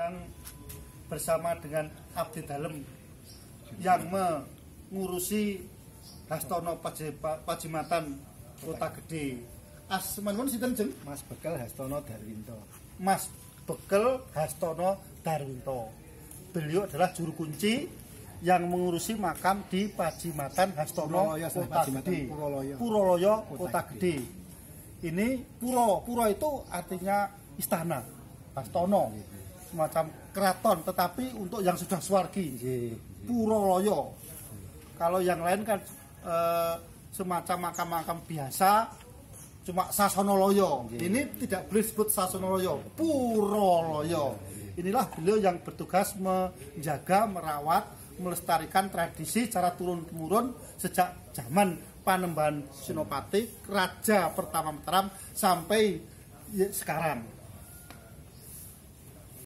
yang bersama dengan Abdi Dalem yang mengurusi Hastono Pajimatan Kota Gede. Asman pun sinten jeng? Mas Bekel Hastono Darwinto. Mas Bekel Hastono Darwinto. Beliau adalah juru kunci yang mengurusi makam di Pajimatan Hastono Puroloyo, Kota Gede. Puroloyo, Puroloyo Kota, Kota Gede. Ini puro, puro itu artinya istana. Hastono. Iya, iya semacam keraton tetapi untuk yang sudah swargi puro loyo kalau yang lain kan e, semacam makam-makam biasa cuma sasono loyo ini tidak boleh disebut sasono loyo puro loyo inilah beliau yang bertugas menjaga merawat melestarikan tradisi cara turun-temurun sejak zaman Panembahan sinopati raja pertama Mataram sampai sekarang.